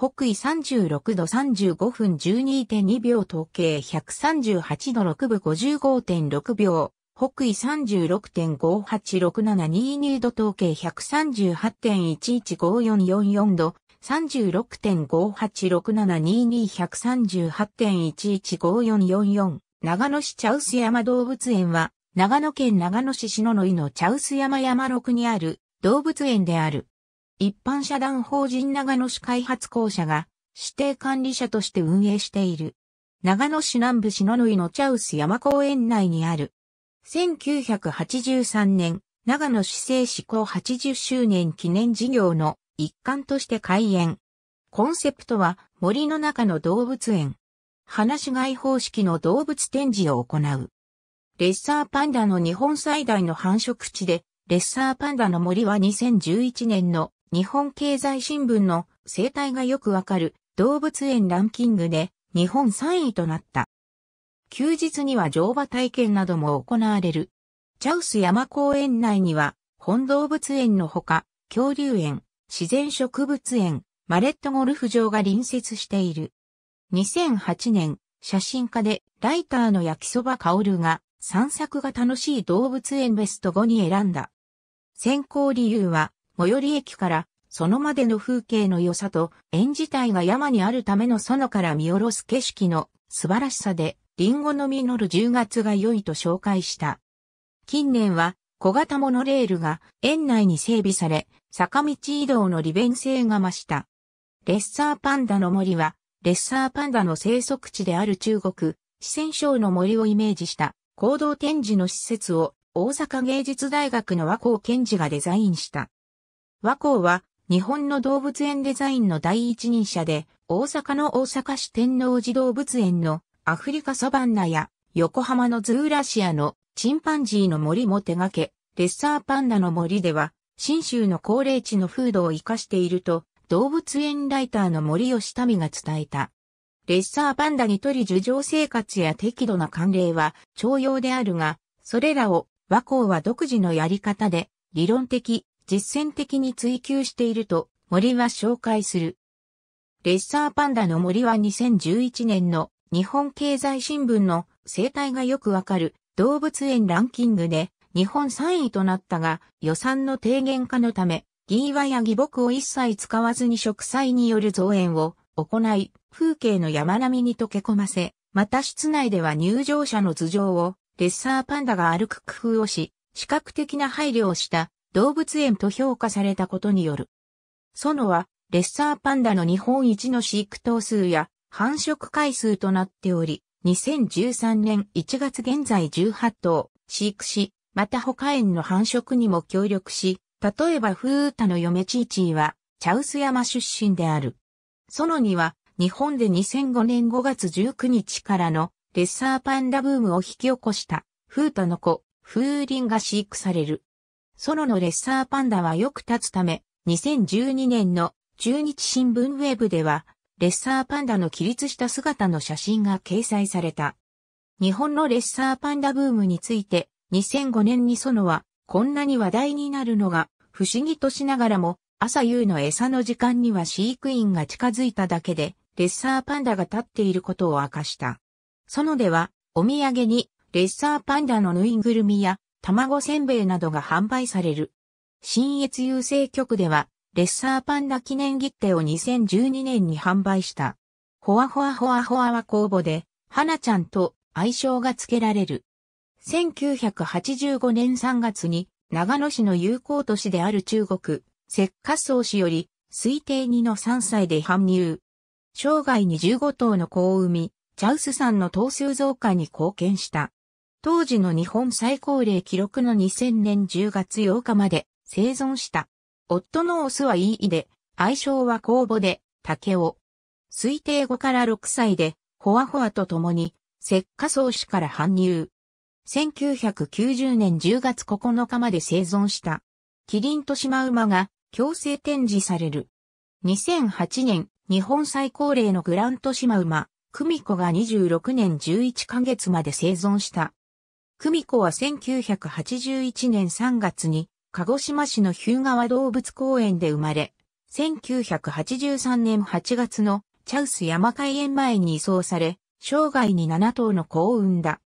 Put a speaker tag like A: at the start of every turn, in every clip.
A: 北緯36度35分12.2秒統計138度6分55.6秒、北緯36.586722度統計138.115444度、36.58672238.115444 1長野市茶臼山動物園は、長野県長野市篠野井の茶臼山山麓にある動物園である。一般社団法人長野市開発公社が指定管理者として運営している。長野市南部篠ノ井のチャウス山公園内にある。1983年、長野市政施行80周年記念事業の一環として開園。コンセプトは森の中の動物園。話し飼い方式の動物展示を行う。レッサーパンダの日本最大の繁殖地で、レッサーパンダの森は2011年の日本経済新聞の生態がよくわかる動物園ランキングで日本3位となった。休日には乗馬体験なども行われる。チャウス山公園内には本動物園のほか恐竜園、自然植物園、マレットゴルフ場が隣接している。2008年、写真家でライターの焼きそば香るが散策が楽しい動物園ベスト5に選んだ。選考理由は最寄り駅からそのまでの風景の良さと、園自体が山にあるための園から見下ろす景色の素晴らしさで、リンゴの実る10月が良いと紹介した。近年は小型モノレールが園内に整備され、坂道移動の利便性が増した。レッサーパンダの森は、レッサーパンダの生息地である中国、四川省の森をイメージした行動展示の施設を大阪芸術大学の和光賢治がデザインした。和光は日本の動物園デザインの第一人者で、大阪の大阪市天王寺動物園のアフリカサバンナや横浜のズーラシアのチンパンジーの森も手掛け、レッサーパンダの森では、新州の高齢地の風土を活かしていると、動物園ライターの森吉民が伝えた。レッサーパンダにとり樹上生活や適度な慣例は徴用であるが、それらを和光は独自のやり方で理論的、実践的に追求していると森は紹介する。レッサーパンダの森は2011年の日本経済新聞の生態がよくわかる動物園ランキングで日本3位となったが予算の低減化のためギーワや義母を一切使わずに植栽による造園を行い風景の山並みに溶け込ませまた室内では入場者の頭上をレッサーパンダが歩く工夫をし視覚的な配慮をした動物園と評価されたことによる。ソノは、レッサーパンダの日本一の飼育頭数や繁殖回数となっており、2013年1月現在18頭飼育し、また他園の繁殖にも協力し、例えばフータの嫁チーチーは、チャウス山出身である。ソノには、日本で2005年5月19日からのレッサーパンダブームを引き起こした、フータの子、フーリンが飼育される。ソロのレッサーパンダはよく立つため、2012年の中日新聞ウェブでは、レッサーパンダの起立した姿の写真が掲載された。日本のレッサーパンダブームについて、2005年にソノは、こんなに話題になるのが、不思議としながらも、朝夕の餌の時間には飼育員が近づいただけで、レッサーパンダが立っていることを明かした。ソノでは、お土産に、レッサーパンダのぬいぐるみや、卵せんべいなどが販売される。新越郵政局では、レッサーパンダ記念切手を2012年に販売した。ほわほわほわほわは公募で、花ちゃんと愛称が付けられる。1985年3月に、長野市の友好都市である中国、石化草市より、推定2の3歳で搬入。生涯に15頭の子を産み、チャウスさんの頭数増加に貢献した。当時の日本最高齢記録の2000年10月8日まで生存した。夫のオスはイーイで、愛称は公募で、竹尾。推定5から6歳で、ほわほわと共に、石化草種から搬入。1990年10月9日まで生存した。キリンとシマウマが強制展示される。2008年、日本最高齢のグラントシマウマ、クミコが26年11ヶ月まで生存した。久美子は1981年3月に鹿児島市の日向川動物公園で生まれ、1983年8月のチャウス山海園前に移送され、生涯に7頭の子を産んだ。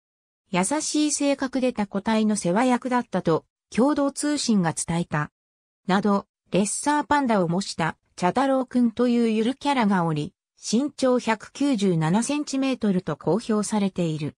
A: 優しい性格でた個体の世話役だったと、共同通信が伝えた。など、レッサーパンダを模した茶太郎くんというゆるキャラがおり、身長197センチメートルと公表されている。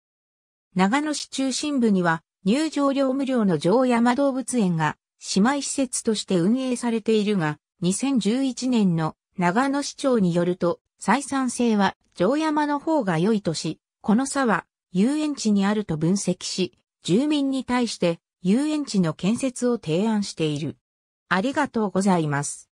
A: 長野市中心部には入場料無料の城山動物園が姉妹施設として運営されているが、2011年の長野市長によると、採算性は城山の方が良いとし、この差は遊園地にあると分析し、住民に対して遊園地の建設を提案している。ありがとうございます。